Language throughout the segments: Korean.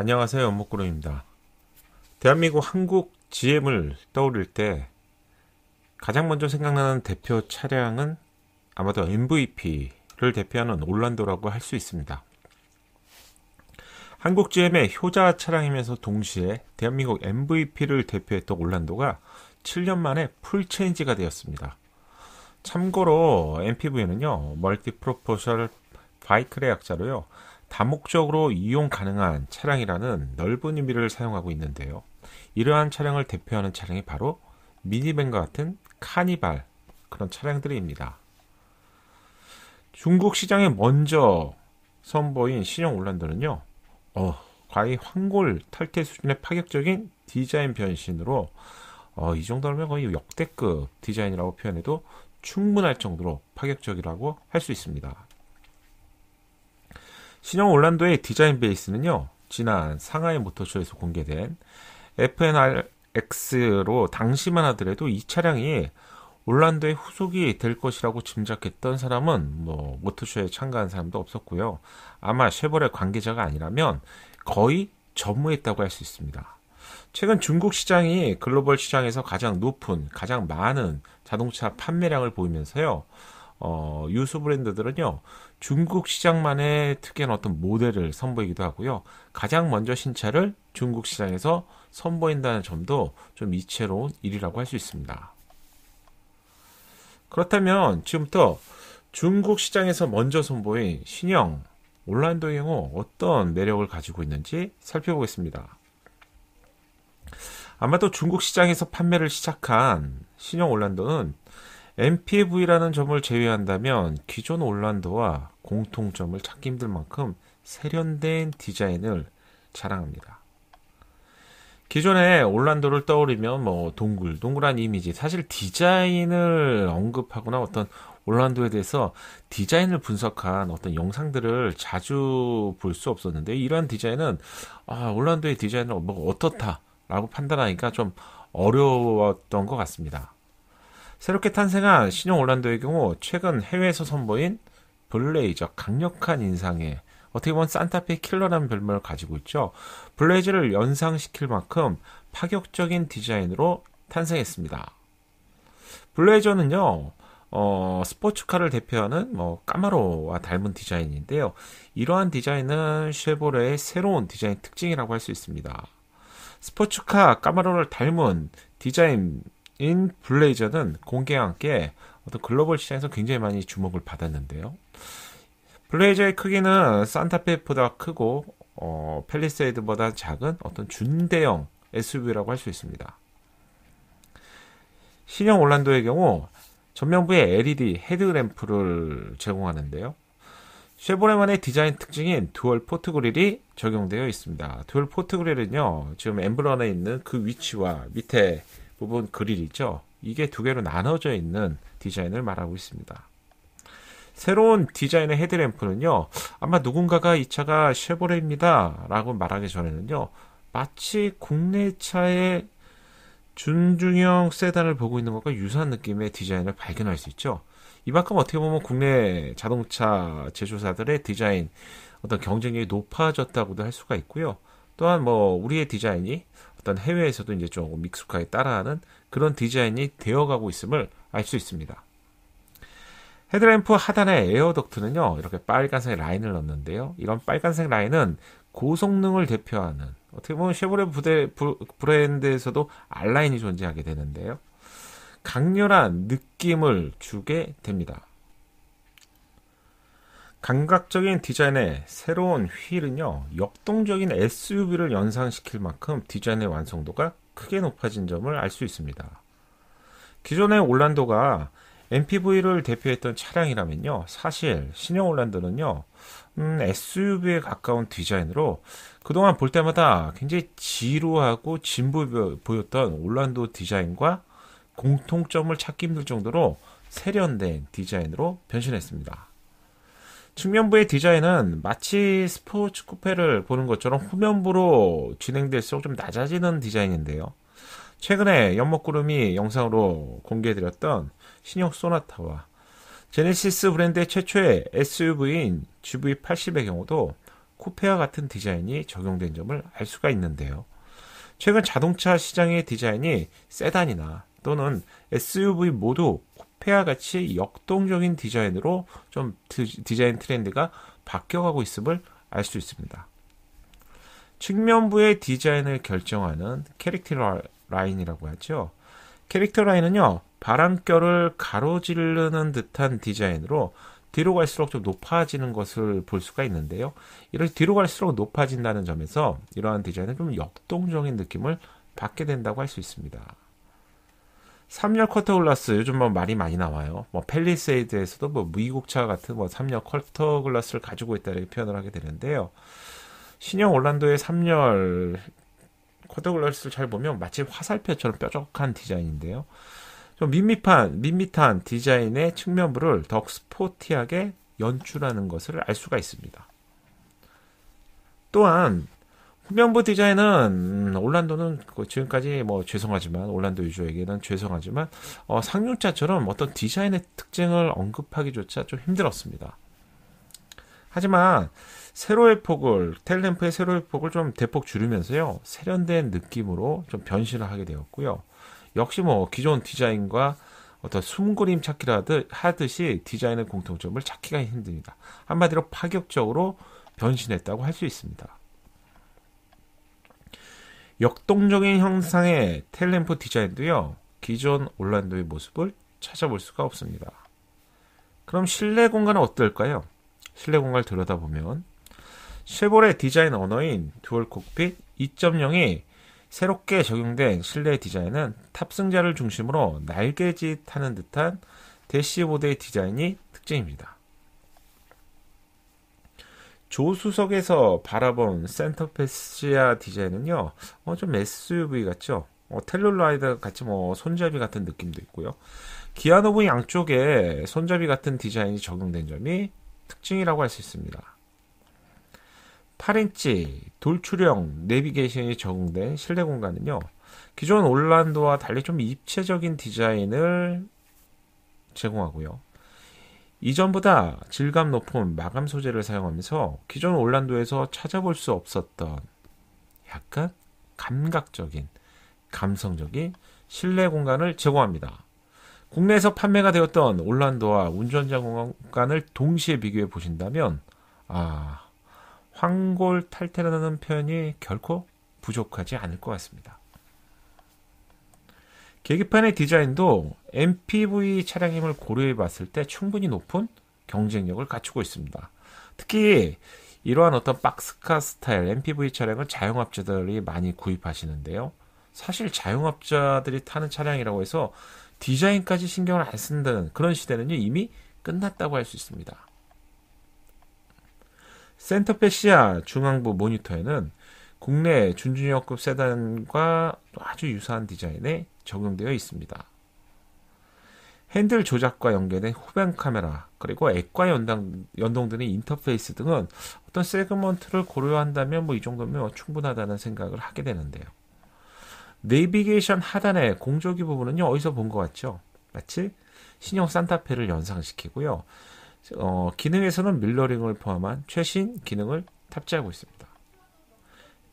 안녕하세요. 연목구름입니다. 대한민국 한국 GM을 떠올릴 때 가장 먼저 생각나는 대표 차량은 아마도 MVP를 대표하는 올란도라고 할 수 있습니다. 한국 GM의 효자 차량이면서 동시에 대한민국 MVP를 대표했던 올란도가 7년 만에 풀체인지가 되었습니다. 참고로 MPV는요, 멀티 프로포셜 바이크의 약자로요, 다목적으로 이용 가능한 차량이라는 넓은 의미를 사용하고 있는데요. 이러한 차량을 대표하는 차량이 바로 미니밴과 같은 카니발 그런 차량들입니다. 중국 시장에 먼저 선보인 신형 올란더는요. 어, 과히 황골 탈퇴 수준의 파격적인 디자인 변신으로 어, 이 정도면 거의 역대급 디자인이라고 표현해도 충분할 정도로 파격적이라고 할 수 있습니다. 신형 올란도의 디자인 베이스는요, 지난 상하이 모터쇼에서 공개된 FNRX로 당시만 하더라도 이 차량이 올란도의 후속이 될 것이라고 짐작했던 사람은 뭐 모터쇼에 참가한 사람도 없었고요. 아마 쉐보레 관계자가 아니라면 거의 전무했다고 할 수 있습니다. 최근 중국 시장이 글로벌 시장에서 가장 높은, 가장 많은 자동차 판매량을 보이면서요. 어, 유수 브랜드들은요, 중국 시장만의 특이한 어떤 모델을 선보이기도 하고요, 가장 먼저 신차를 중국 시장에서 선보인다는 점도 좀 이채로운 일이라고 할 수 있습니다. 그렇다면 지금부터 중국 시장에서 먼저 선보인 신형 올란도 행호 어떤 매력을 가지고 있는지 살펴보겠습니다. 아마도 중국 시장에서 판매를 시작한 신형 올란도는 MPV라는 점을 제외한다면 기존 올란도와 공통점을 찾기 힘들 만큼 세련된 디자인을 자랑합니다. 기존에 올란도를 떠올리면 뭐 동글, 동글한 이미지, 사실 디자인을 언급하거나 어떤 올란도에 대해서 디자인을 분석한 어떤 영상들을 자주 볼 수 없었는데 이러한 디자인은 아, 올란도의 디자인은 뭐 어떻다라고 판단하니까 좀 어려웠던 것 같습니다. 새롭게 탄생한 신형 올란도의 경우 최근 해외에서 선보인 블레이저 강력한 인상에 어떻게 보면 산타페 킬러라는 별명을 가지고 있죠. 블레이저를 연상시킬 만큼 파격적인 디자인으로 탄생했습니다. 블레이저는요, 어, 스포츠카를 대표하는 뭐 까마로와 닮은 디자인인데요. 이러한 디자인은 쉐보레의 새로운 디자인 특징이라고 할 수 있습니다. 스포츠카 까마로를 닮은 디자인 인 블레이저는 공개와 함께 어떤 글로벌 시장에서 굉장히 많이 주목을 받았는데요. 블레이저의 크기는 산타페보다 크고 어, 팰리세이드보다 작은 어떤 준대형 SUV라고 할 수 있습니다. 신형 올란도의 경우 전면부에 LED 헤드램프를 제공하는데요. 쉐보레만의 디자인 특징인 듀얼 포트 그릴이 적용되어 있습니다. 듀얼 포트 그릴은요, 지금 엠블런에 있는 그 위치와 밑에 부분 그릴 이죠 이게 두 개로 나눠져 있는 디자인을 말하고 있습니다. 새로운 디자인의 헤드램프는요. 아마 누군가가 이 차가 쉐보레입니다. 라고 말하기 전에는요. 마치 국내 차의 준중형 세단을 보고 있는 것과 유사한 느낌의 디자인을 발견할 수 있죠. 이만큼 어떻게 보면 국내 자동차 제조사들의 디자인 어떤 경쟁력이 높아졌다고도 할 수가 있고요. 또한 뭐 우리의 디자인이 어떤 해외에서도 이제 좀 익숙하게 따라하는 그런 디자인이 되어가고 있음을 알 수 있습니다. 헤드램프 하단의 에어덕트는요, 이렇게 빨간색 라인을 넣는데요. 이런 빨간색 라인은 고성능을 대표하는, 어떻게 보면 쉐보레 부대, 브랜드에서도 알라인이 존재하게 되는데요. 강렬한 느낌을 주게 됩니다. 감각적인 디자인의 새로운 휠은요, 역동적인 SUV를 연상시킬 만큼 디자인의 완성도가 크게 높아진 점을 알 수 있습니다. 기존의 올란도가 MPV를 대표했던 차량이라면요, 사실 신형 올란도는요, 음, SUV에 가까운 디자인으로 그동안 볼 때마다 굉장히 지루하고 진부 보였던 올란도 디자인과 공통점을 찾기 힘들 정도로 세련된 디자인으로 변신했습니다. 측면부의 디자인은 마치 스포츠 쿠페를 보는 것처럼 후면부로 진행될수록 좀 낮아지는 디자인인데요. 최근에 연목구름이 영상으로 공개해드렸던 신형 소나타와 제네시스 브랜드의 최초의 SUV인 GV80의 경우도 쿠페와 같은 디자인이 적용된 점을 알 수가 있는데요. 최근 자동차 시장의 디자인이 세단이나 또는 SUV 모두 폐와 같이 역동적인 디자인으로 좀 디자인 트렌드가 바뀌어가고 있음을 알 수 있습니다. 측면부의 디자인을 결정하는 캐릭터 라인이라고 하죠. 캐릭터 라인은요, 바람결을 가로지르는 듯한 디자인으로 뒤로 갈수록 좀 높아지는 것을 볼 수가 있는데요. 이를 뒤로 갈수록 높아진다는 점에서 이러한 디자인은 좀 역동적인 느낌을 받게 된다고 할 수 있습니다. 3열 쿼터 글라스 요즘 뭐 말이 많이 나와요. 뭐 펠리세이드에서도 뭐 무이곡차 같은 뭐 3열 쿼터 글라스를 가지고 있다 이렇게 표현을 하게 되는데요. 신형 올란도의 3열 쿼터 글라스를 잘 보면 마치 화살표처럼 뾰족한 디자인인데요. 좀 밋밋한 밋밋한 디자인의 측면부를 더 스포티하게 연출하는 것을 알 수가 있습니다. 또한 후면부 디자인은 음, 올란도는 그 지금까지 뭐 죄송하지만 올란도 유저에게는 죄송하지만 어, 상륙자처럼 어떤 디자인의 특징을 언급하기조차 좀 힘들었습니다. 하지만 세로의 폭을 텔램프의 세로의 폭을 좀 대폭 줄이면서요 세련된 느낌으로 좀 변신을 하게 되었고요. 역시 뭐 기존 디자인과 어떤 숨그림 찾기를 하듯이 디자인의 공통점을 찾기가 힘듭니다. 한마디로 파격적으로 변신했다고 할 수 있습니다. 역동적인 형상의 텔램프 디자인도요, 기존 올란도의 모습을 찾아볼 수가 없습니다. 그럼 실내 공간은 어떨까요? 실내 공간을 들여다보면 쉐보레 디자인 언어인 듀얼 콕핏 2.0이 새롭게 적용된 실내 디자인은 탑승자를 중심으로 날개짓하는 듯한 대시보드의 디자인이 특징입니다. 조수석에서 바라본 센터페시아 디자인은요, 어, 좀 SUV 같죠? 어, 텔룰라이드 같이 뭐 손잡이 같은 느낌도 있고요. 기아 노브 양쪽에 손잡이 같은 디자인이 적용된 점이 특징이라고 할 수 있습니다. 8인치 돌출형 내비게이션이 적용된 실내 공간은요, 기존 올란도와 달리 좀 입체적인 디자인을 제공하고요. 이전보다 질감 높은 마감 소재를 사용하면서 기존 올란도에서 찾아볼 수 없었던 약간 감각적인 감성적인 실내 공간을 제공합니다. 국내에서 판매가 되었던 올란도와 운전자 공간을 동시에 비교해 보신다면 아 황골 탈태라는 표현이 결코 부족하지 않을 것 같습니다. 계기판의 디자인도 MPV 차량임을 고려해 봤을 때 충분히 높은 경쟁력을 갖추고 있습니다. 특히 이러한 어떤 박스카 스타일 MPV 차량을 자영업자들이 많이 구입하시는데요. 사실 자영업자들이 타는 차량이라고 해서 디자인까지 신경을 안 쓴다는 그런 시대는 이미 끝났다고 할 수 있습니다. 센터페시아 중앙부 모니터에는 국내 준중형급 세단과 아주 유사한 디자인의 적용되어 있습니다. 핸들 조작과 연계된 후방 카메라 그리고 액과 연동, 연동되는 인터페이스 등은 어떤 세그먼트를 고려한다면 뭐 이 정도면 충분하다는 생각을 하게 되는데요. 내비게이션 하단의 공조기 부분은요 어디서 본 것 같죠? 마치 신형 산타페를 연상시키고요. 어, 기능에서는 밀러링을 포함한 최신 기능을 탑재하고 있습니다.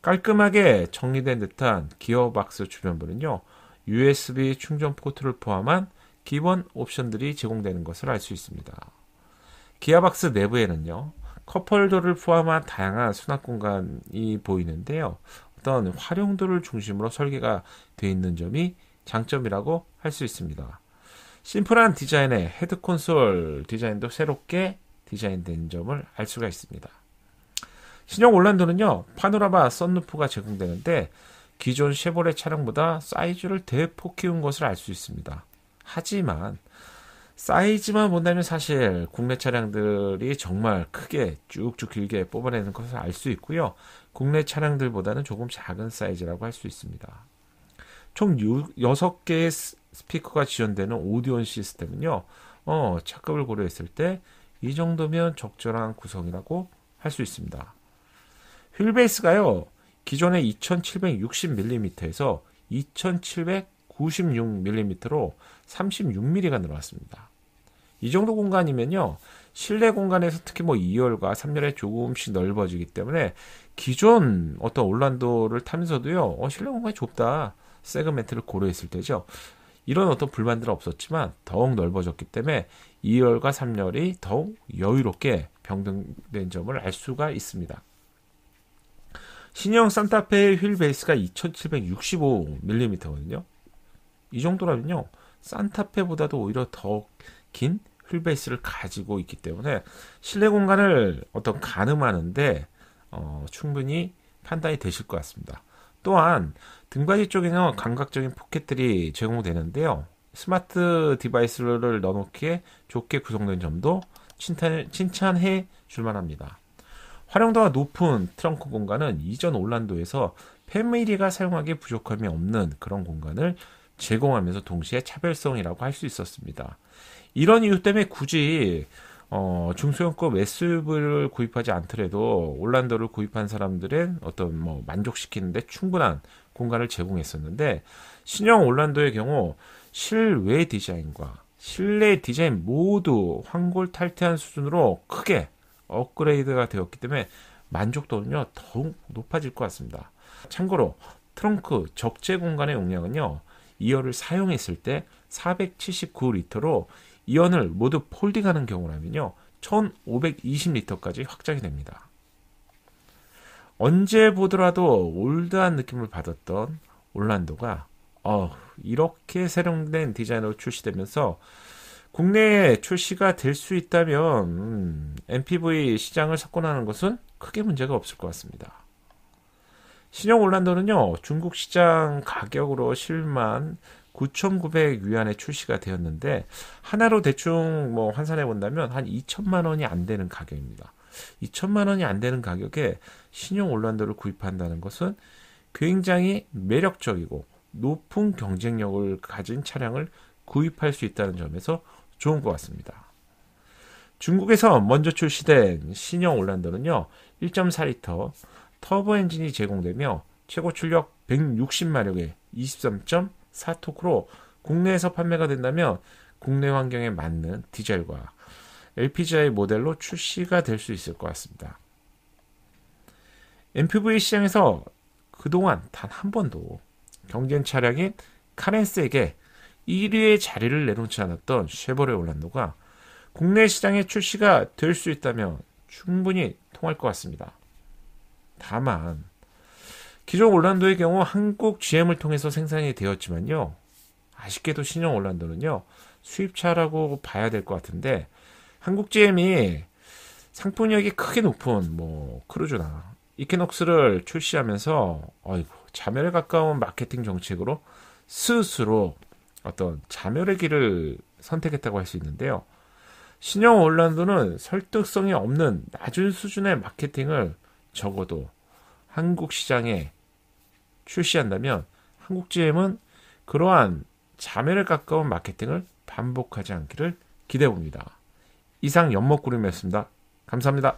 깔끔하게 정리된 듯한 기어박스 주변부는요 USB 충전 포트를 포함한 기본 옵션들이 제공되는 것을 알 수 있습니다. 기아박스 내부에는요, 컵홀더를 포함한 다양한 수납 공간이 보이는데요. 어떤 활용도를 중심으로 설계가 되어 있는 점이 장점이라고 할 수 있습니다. 심플한 디자인의 헤드 콘솔 디자인도 새롭게 디자인된 점을 알 수가 있습니다. 신형 올란도는요, 파노라마 썬루프가 제공되는데 기존 쉐보레 차량보다 사이즈를 대폭 키운 것을 알 수 있습니다. 하지만 사이즈만 본다면 사실 국내 차량들이 정말 크게 쭉쭉 길게 뽑아내는 것을 알 수 있고요. 국내 차량들보다는 조금 작은 사이즈라고 할 수 있습니다. 총 6개의 스피커가 지원되는 오디온 시스템은요. 어, 차급을 고려했을 때 이 정도면 적절한 구성이라고 할 수 있습니다. 휠베이스가요. 기존의 2760mm에서 2796mm로 36mm가 늘어났습니다. 이 정도 공간이면요. 실내 공간에서 특히 뭐 2열과 3열에 조금씩 넓어지기 때문에 기존 어떤 올란도를 타면서도요. 어, 실내 공간이 좁다. 세그멘트를 고려했을 때죠. 이런 어떤 불만들은 없었지만 더욱 넓어졌기 때문에 2열과 3열이 더욱 여유롭게 병등된 점을 알 수가 있습니다. 신형 산타페의 휠 베이스가 2765mm거든요. 이 정도라면요. 산타페보다도 오히려 더 긴휠 베이스를 가지고 있기 때문에 실내 공간을 어떤 가늠하는데 어, 충분히 판단이 되실 것 같습니다. 또한 등받이 쪽에는 감각적인 포켓들이 제공되는데요. 스마트 디바이스를 넣어놓기에 좋게 구성된 점도 칭찬, 칭찬해 줄만합니다. 활용도가 높은 트렁크 공간은 이전 올란도에서 패밀리가 사용하기 부족함이 없는 그런 공간을 제공하면서 동시에 차별성이라고 할 수 있었습니다. 이런 이유 때문에 굳이 어, 중소형급 SUV를 구입하지 않더라도 올란도를 구입한 사람들은 어떤 뭐 만족시키는데 충분한 공간을 제공했었는데 신형 올란도의 경우 실외 디자인과 실내 디자인 모두 황골탈퇴한 수준으로 크게 업그레이드가 되었기 때문에 만족도는요 더욱 높아질 것 같습니다. 참고로 트렁크 적재 공간의 용량은요 2열을 사용했을 때 479리터로 이어를 모두 폴딩하는 경우라면요 1520리터까지 확장이 됩니다. 언제 보더라도 올드한 느낌을 받았던 올란도가 어, 이렇게 세련된 디자인으로 출시되면서 국내에 출시가 될 수 있다면 음, MPV 시장을 석권하는 것은 크게 문제가 없을 것 같습니다. 신형 올란도는요 중국 시장 가격으로 실만 9,900 위안에 출시가 되었는데 하나로 대충 뭐 환산해 본다면 한 2천만 원이 안 되는 가격입니다. 2천만 원이 안 되는 가격에 신형 올란도를 구입한다는 것은 굉장히 매력적이고 높은 경쟁력을 가진 차량을 구입할 수 있다는 점에서 좋은 것 같습니다. 중국에서 먼저 출시된 신형 올란더는요, 1.4리터 터보 엔진이 제공되며 최고 출력 160마력의 23.4토크로 국내에서 판매가 된다면 국내 환경에 맞는 디젤과 LPGI 모델로 출시가 될 수 있을 것 같습니다. MPV 시장에서 그동안 단 한 번도 경쟁 차량인 카렌스에게 1위의 자리를 내놓지 않았던 쉐보레 올란도가 국내 시장에 출시가 될 수 있다면 충분히 통할 것 같습니다. 다만 기존 올란도의 경우 한국 GM을 통해서 생산이 되었지만요. 아쉽게도 신형 올란도는요. 수입차라고 봐야 될 것 같은데 한국 GM이 상품력이 크게 높은 뭐 크루즈나 이케녹스를 출시하면서 어이구 자멸에 가까운 마케팅 정책으로 스스로 어떤 자멸의 길을 선택했다고 할 수 있는데요. 신형 올란도는 설득성이 없는 낮은 수준의 마케팅을 적어도 한국 시장에 출시한다면 한국 GM은 그러한 자멸에 가까운 마케팅을 반복하지 않기를 기대해 봅니다. 이상 연목구름이었습니다. 감사합니다.